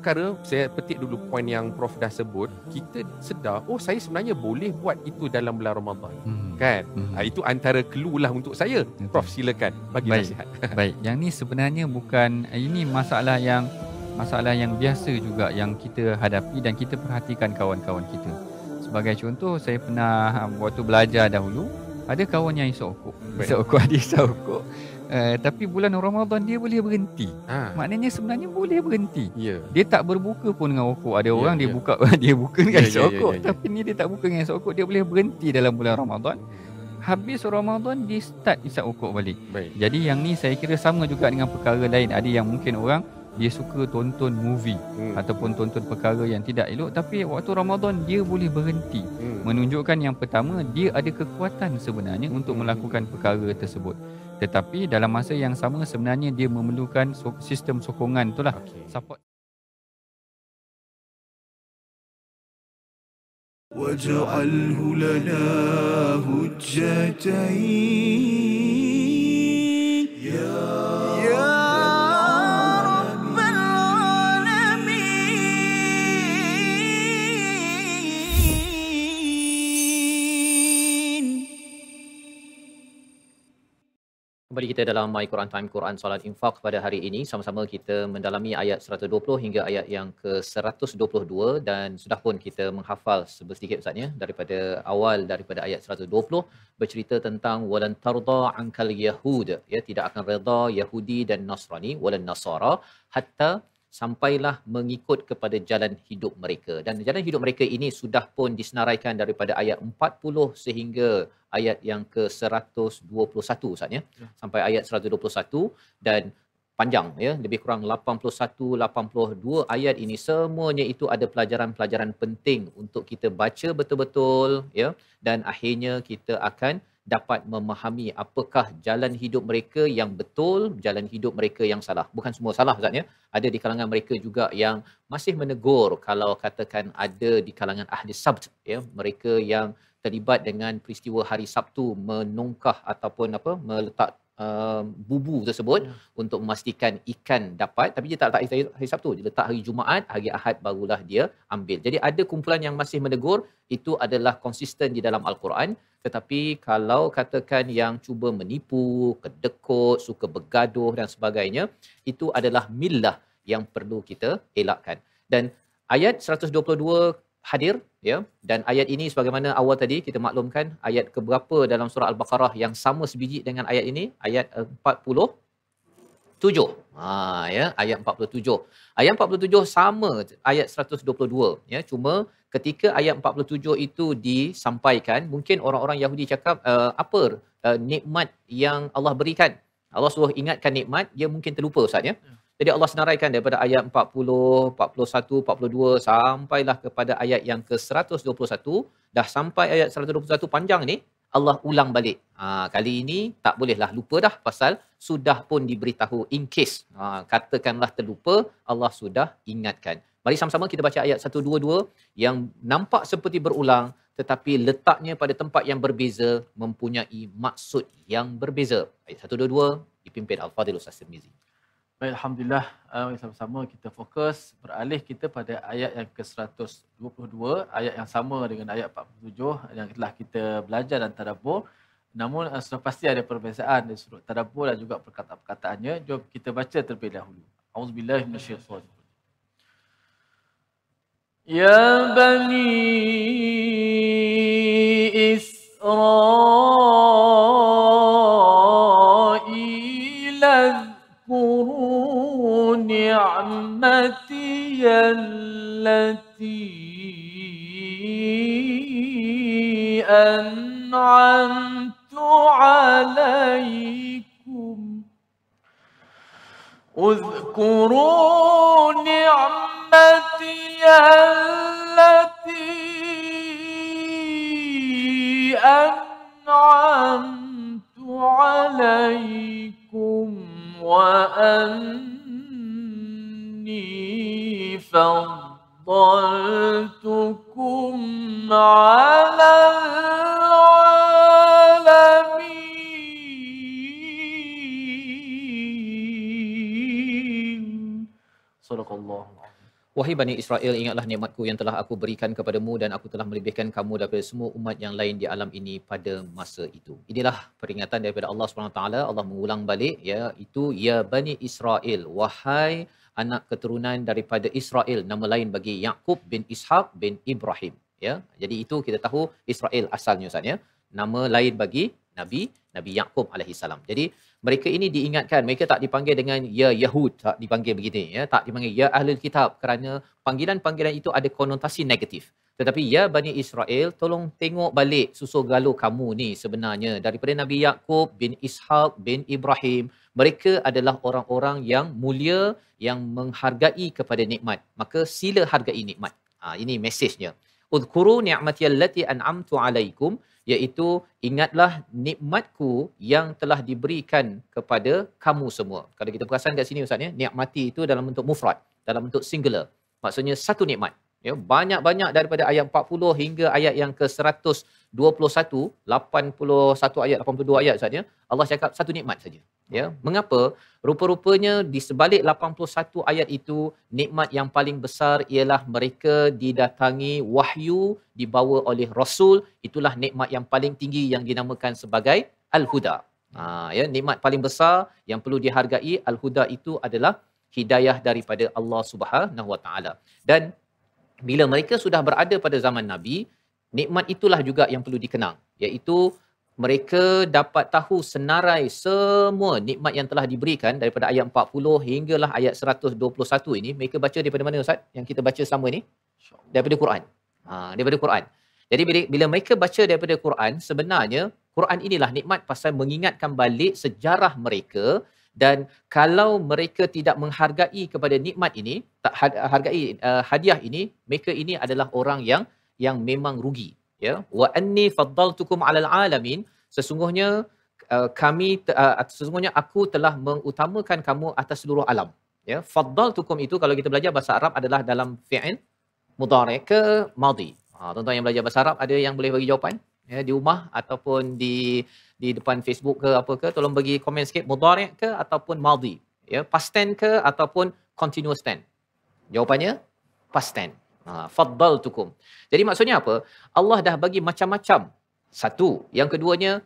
perkara saya petik dulu poin yang prof dah sebut kita sedar oh saya sebenarnya boleh buat itu dalam bulan Ramadan hmm. kan hmm. Ha, itu antara clue lah untuk saya Betul. prof silakan bagi baik. nasihat baik yang ni sebenarnya bukan ini masalah yang masalah yang biasa juga yang kita hadapi dan kita perhatikan kawan-kawan kita sebagai contoh saya pernah um, waktu belajar dahulu ada kawan yang isok okok isok okok hadis isok okok Uh, tapi bulan Ramadan dia boleh berhenti. Ha. Maknanya sebenarnya boleh berhenti. Yeah. Dia tak berbuka pun dengan rokok. Ada ya, orang yeah. dia ya. buka dia buka dengan yeah, rokok. Ya, yeah, yeah, tapi yeah. ni dia tak buka dengan rokok, dia boleh berhenti dalam bulan Ramadan. Habis Ramadan dia start isap rokok balik. Baik. Jadi yang ni saya kira sama juga dengan perkara lain. Ada yang mungkin orang dia suka tonton movie hmm. ataupun tonton perkara yang tidak elok tapi waktu Ramadan dia boleh berhenti hmm. menunjukkan yang pertama dia ada kekuatan sebenarnya untuk hmm. melakukan perkara tersebut tetapi dalam masa yang sama sebenarnya dia memerlukan sistem sokongan itulah okay. support واجعله لنا Kembali kita dalam My Quran Time Quran Salat Infaq pada hari ini. Sama-sama kita mendalami ayat 120 hingga ayat yang ke-122 dan sudah pun kita menghafal sedikit Ustaz ya, daripada awal daripada ayat 120 bercerita tentang walan tarda ankal yahud ya tidak akan redha yahudi dan nasrani walan nasara hatta sampailah mengikut kepada jalan hidup mereka dan jalan hidup mereka ini sudah pun disenaraikan daripada ayat 40 sehingga ayat yang ke 121 Ustaz ya? Ya. sampai ayat 121 dan panjang ya lebih kurang 81 82 ayat ini semuanya itu ada pelajaran-pelajaran penting untuk kita baca betul-betul ya dan akhirnya kita akan dapat memahami apakah jalan hidup mereka yang betul, jalan hidup mereka yang salah. Bukan semua salah Ustaz ya? Ada di kalangan mereka juga yang masih menegur kalau katakan ada di kalangan ahli sabt ya, mereka yang terlibat dengan peristiwa hari Sabtu menungkah ataupun apa meletak Uh, bubu tersebut hmm. untuk memastikan ikan dapat tapi dia tak letak hari, hari Sabtu dia letak hari Jumaat hari Ahad barulah dia ambil jadi ada kumpulan yang masih menegur itu adalah konsisten di dalam al-Quran tetapi kalau katakan yang cuba menipu kedekut suka bergaduh dan sebagainya itu adalah millah yang perlu kita elakkan dan ayat 122 hadir ya dan ayat ini sebagaimana awal tadi kita maklumkan ayat keberapa dalam surah al-baqarah yang sama sebiji dengan ayat ini ayat 47 eh, ha ya ayat 47 ayat 47 sama ayat 122 ya cuma ketika ayat 47 itu disampaikan mungkin orang-orang Yahudi cakap uh, apa uh, nikmat yang Allah berikan Allah suruh ingatkan nikmat dia mungkin terlupa ustaz ya, ya. Jadi Allah senaraikan daripada ayat 40, 41, 42 sampailah kepada ayat yang ke-121. Dah sampai ayat 121 panjang ni, Allah ulang balik. Ha, kali ini tak bolehlah lupa dah pasal sudah pun diberitahu in case. Ha, katakanlah terlupa, Allah sudah ingatkan. Mari sama-sama kita baca ayat 122 yang nampak seperti berulang tetapi letaknya pada tempat yang berbeza mempunyai maksud yang berbeza. Ayat 122 dipimpin Al-Fadhil Ustaz Tirmizi. Baik, Alhamdulillah. Uh, mari uh, sama-sama kita fokus beralih kita pada ayat yang ke-122. Ayat yang sama dengan ayat 47 yang telah kita belajar dan tadabur. Namun uh, sudah pasti ada perbezaan dari sudut tadabur dan juga perkataan-perkataannya. Jom kita baca terlebih dahulu. Auzubillah minas syaitan. Ya Bani Israel رحمتي التي أنعمت عليكم اذكروا نعمتي التي أنعمت عليكم وأن إني فضلتكم على العالمين صدق Wahai Bani Israel, ingatlah nikmatku yang telah aku berikan kepadamu dan aku telah melebihkan kamu daripada semua umat yang lain di alam ini pada masa itu. Inilah peringatan daripada Allah SWT. Allah mengulang balik, ya, itu, ya Bani Israel, wahai Bani anak keturunan daripada Israel nama lain bagi Yakub bin Ishaq bin Ibrahim ya jadi itu kita tahu Israel asalnya Ustaz ya nama lain bagi Nabi Nabi Yakub alaihi salam jadi mereka ini diingatkan mereka tak dipanggil dengan ya Yahud tak dipanggil begitu, ya tak dipanggil ya ahli kitab kerana panggilan-panggilan itu ada konotasi negatif tetapi ya Bani Israel, tolong tengok balik susu galuh kamu ni sebenarnya. Daripada Nabi Yaakob bin Ishaq bin Ibrahim, mereka adalah orang-orang yang mulia, yang menghargai kepada nikmat. Maka sila hargai nikmat. Ha, ini mesejnya. Udhkuru ni'mati allati an'amtu alaikum, iaitu ingatlah nikmatku yang telah diberikan kepada kamu semua. Kalau kita perasan kat sini Ustaz ni, ya, nikmati itu dalam bentuk mufrad, dalam bentuk singular. Maksudnya satu nikmat, ya banyak-banyak daripada ayat 40 hingga ayat yang ke 121 81 ayat 82 ayat saja ya. Allah cakap satu nikmat saja ya mengapa rupa-rupanya di sebalik 81 ayat itu nikmat yang paling besar ialah mereka didatangi wahyu dibawa oleh rasul itulah nikmat yang paling tinggi yang dinamakan sebagai al-huda ha ya nikmat paling besar yang perlu dihargai al-huda itu adalah hidayah daripada Allah Subhanahu Wa Taala dan bila mereka sudah berada pada zaman Nabi, nikmat itulah juga yang perlu dikenang. Iaitu mereka dapat tahu senarai semua nikmat yang telah diberikan daripada ayat 40 hinggalah ayat 121 ini. Mereka baca daripada mana Ustaz? Yang kita baca selama ini Daripada Quran. Ha, daripada Quran. Jadi bila, bila mereka baca daripada Quran, sebenarnya Quran inilah nikmat pasal mengingatkan balik sejarah mereka dan kalau mereka tidak menghargai kepada nikmat ini, tak hargai uh, hadiah ini mereka ini adalah orang yang yang memang rugi ya wa anni faddaltukum alal alamin sesungguhnya uh, kami uh, sesungguhnya aku telah mengutamakan kamu atas seluruh alam ya faddaltukum itu kalau kita belajar bahasa Arab adalah dalam fi'il mudhari ke madi ha tuan-tuan yang belajar bahasa Arab ada yang boleh bagi jawapan ya di rumah ataupun di di depan Facebook ke apa ke tolong bagi komen sikit mudhari ke ataupun madi ya past tense ke ataupun continuous tense Jawapannya past tense. Ha, faddaltukum. Jadi maksudnya apa? Allah dah bagi macam-macam. Satu, yang keduanya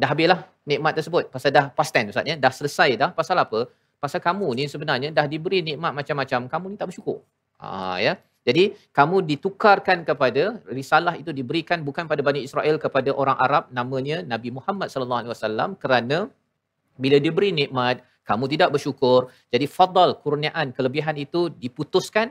dah habislah nikmat tersebut. Pasal dah past tense ustaz ya, dah selesai dah. Pasal apa? Pasal kamu ni sebenarnya dah diberi nikmat macam-macam, kamu ni tak bersyukur. Ha, ya. Jadi kamu ditukarkan kepada risalah itu diberikan bukan pada Bani Israel kepada orang Arab namanya Nabi Muhammad sallallahu alaihi wasallam kerana bila diberi nikmat kamu tidak bersyukur jadi fadal kurniaan kelebihan itu diputuskan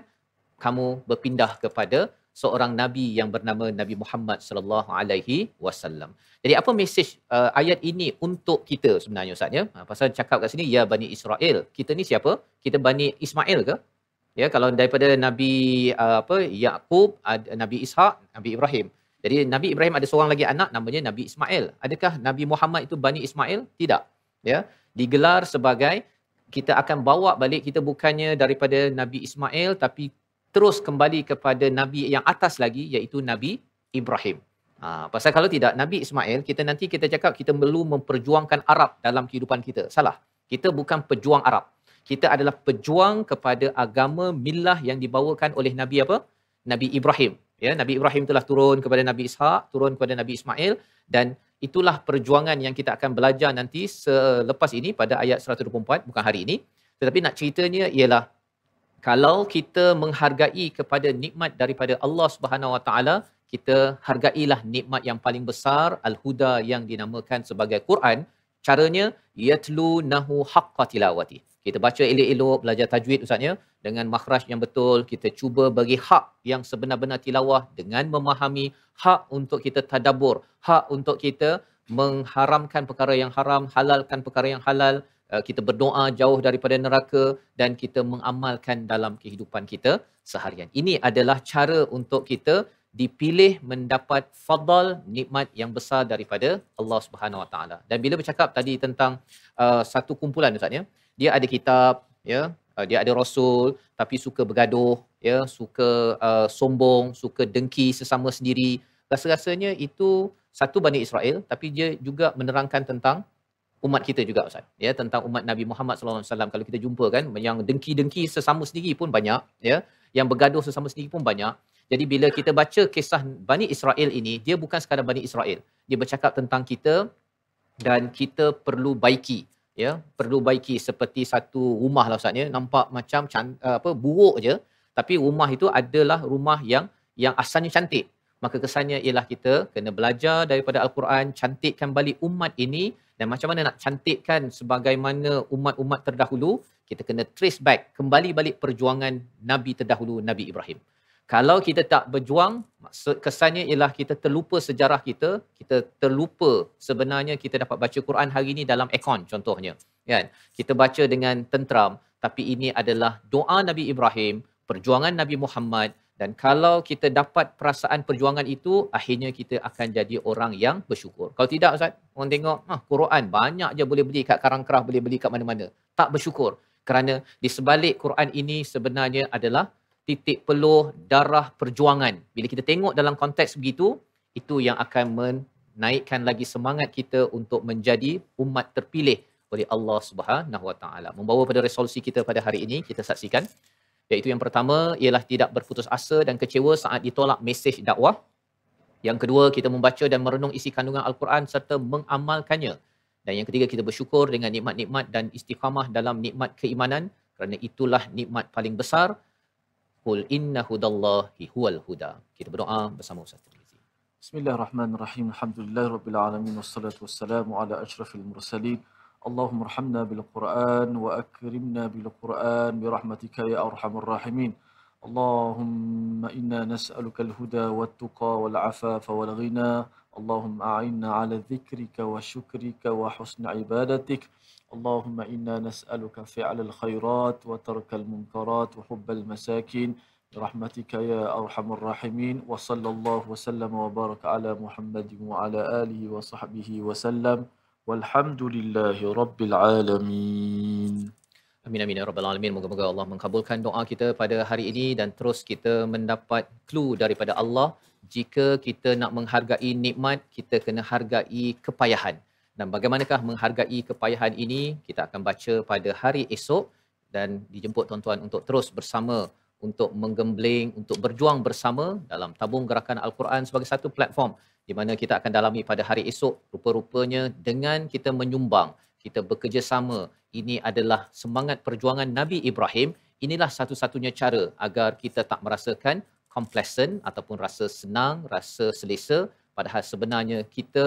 kamu berpindah kepada seorang nabi yang bernama Nabi Muhammad sallallahu alaihi wasallam. Jadi apa mesej uh, ayat ini untuk kita sebenarnya Ustaz ya? Ha, pasal cakap kat sini ya Bani Israel. Kita ni siapa? Kita Bani Ismail ke? Ya kalau daripada Nabi uh, apa Yaqub, uh, Nabi Ishaq, Nabi Ibrahim. Jadi Nabi Ibrahim ada seorang lagi anak namanya Nabi Ismail. Adakah Nabi Muhammad itu Bani Ismail? Tidak. Ya digelar sebagai kita akan bawa balik kita bukannya daripada Nabi Ismail tapi terus kembali kepada Nabi yang atas lagi iaitu Nabi Ibrahim. Ha, pasal kalau tidak Nabi Ismail kita nanti kita cakap kita perlu memperjuangkan Arab dalam kehidupan kita. Salah. Kita bukan pejuang Arab. Kita adalah pejuang kepada agama milah yang dibawakan oleh Nabi apa? Nabi Ibrahim. Ya, Nabi Ibrahim telah turun kepada Nabi Ishak, turun kepada Nabi Ismail dan Itulah perjuangan yang kita akan belajar nanti selepas ini pada ayat 124, bukan hari ini. Tetapi nak ceritanya ialah kalau kita menghargai kepada nikmat daripada Allah Subhanahu Wa Taala, kita hargailah nikmat yang paling besar al-huda yang dinamakan sebagai Quran. Caranya yatlu nahu haqqa tilawati kita baca elok-elok belajar tajwid ustaznya dengan makhraj yang betul kita cuba bagi hak yang sebenar-benar tilawah dengan memahami hak untuk kita tadabur, hak untuk kita mengharamkan perkara yang haram halalkan perkara yang halal eh, kita berdoa jauh daripada neraka dan kita mengamalkan dalam kehidupan kita seharian ini adalah cara untuk kita dipilih mendapat fadal nikmat yang besar daripada Allah Subhanahu Wa Taala. Dan bila bercakap tadi tentang uh, satu kumpulan Ustaz ya, dia ada kitab ya uh, dia ada rasul tapi suka bergaduh ya suka uh, sombong suka dengki sesama sendiri rasa-rasanya itu satu Bani Israel tapi dia juga menerangkan tentang umat kita juga ustaz ya tentang umat Nabi Muhammad sallallahu alaihi wasallam kalau kita jumpa kan yang dengki-dengki sesama sendiri pun banyak ya yang bergaduh sesama sendiri pun banyak jadi bila kita baca kisah Bani Israel ini dia bukan sekadar Bani Israel dia bercakap tentang kita dan kita perlu baiki ya perlu baiki seperti satu rumah lah ustaznya nampak macam can, eh, apa buruk je tapi rumah itu adalah rumah yang yang asalnya cantik maka kesannya ialah kita kena belajar daripada al-Quran cantikkan balik umat ini dan macam mana nak cantikkan sebagaimana umat-umat terdahulu kita kena trace back kembali balik perjuangan nabi terdahulu nabi Ibrahim kalau kita tak berjuang, kesannya ialah kita terlupa sejarah kita, kita terlupa sebenarnya kita dapat baca Quran hari ini dalam ekon contohnya. Kan? Kita baca dengan tentram, tapi ini adalah doa Nabi Ibrahim, perjuangan Nabi Muhammad dan kalau kita dapat perasaan perjuangan itu, akhirnya kita akan jadi orang yang bersyukur. Kalau tidak Ustaz, orang tengok, ah, Quran banyak je boleh beli kat karang kerah, boleh beli kat mana-mana. Tak bersyukur. Kerana di sebalik Quran ini sebenarnya adalah titik peluh darah perjuangan. Bila kita tengok dalam konteks begitu, itu yang akan menaikkan lagi semangat kita untuk menjadi umat terpilih oleh Allah Subhanahu Wa Taala. Membawa pada resolusi kita pada hari ini kita saksikan iaitu yang pertama ialah tidak berputus asa dan kecewa saat ditolak mesej dakwah. Yang kedua, kita membaca dan merenung isi kandungan Al-Quran serta mengamalkannya. Dan yang ketiga, kita bersyukur dengan nikmat-nikmat dan istiqamah dalam nikmat keimanan kerana itulah nikmat paling besar. Qul inna hudallahi huwal huda. Kita berdoa bersama Ustaz Tirmizi. Bismillahirrahmanirrahim. Alhamdulillah rabbil alamin wassalatu wassalamu ala asyrafil mursalin. Allahumma arhamna bil Qur'an wa akrimna bil Qur'an bi rahmatika ya arhamar rahimin. اللهم إنا نسألك الهدى والتقى والعفاف والغنى اللهم أعنا على ذكرك وشكرك وحسن عبادتك Allahumma اللهم إنا نسألك فعل الخيرات وترك المنكرات وحب المساكين برحمتك يا أرحم الراحمين وصلى الله وسلم وبارك على محمد وعلى آله وصحبه وسلم والحمد walhamdulillahi rabbil alamin. Amin amin ya rabbal alamin. Moga-moga Allah mengkabulkan doa kita pada hari ini dan terus kita mendapat clue daripada Allah jika kita nak menghargai nikmat, kita kena hargai kepayahan dan bagaimanakah menghargai kepayahan ini kita akan baca pada hari esok dan dijemput tuan-tuan untuk terus bersama untuk menggembling untuk berjuang bersama dalam tabung gerakan al-Quran sebagai satu platform di mana kita akan dalami pada hari esok rupa-rupanya dengan kita menyumbang kita bekerjasama ini adalah semangat perjuangan Nabi Ibrahim inilah satu-satunya cara agar kita tak merasakan complacent ataupun rasa senang rasa selesa padahal sebenarnya kita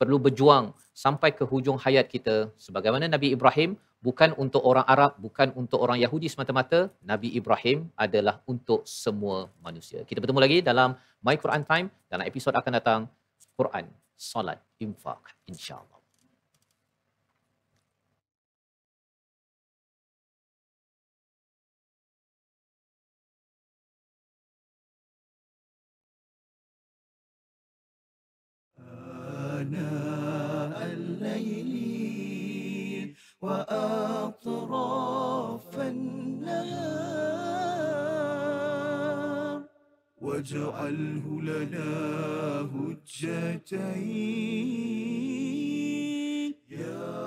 perlu berjuang sampai ke hujung hayat kita sebagaimana Nabi Ibrahim bukan untuk orang Arab bukan untuk orang Yahudi semata-mata Nabi Ibrahim adalah untuk semua manusia kita bertemu lagi dalam My Quran Time dalam episod akan datang Quran solat infak insyaallah آناء الليل وأطراف النهار واجعله لنا هجتين يا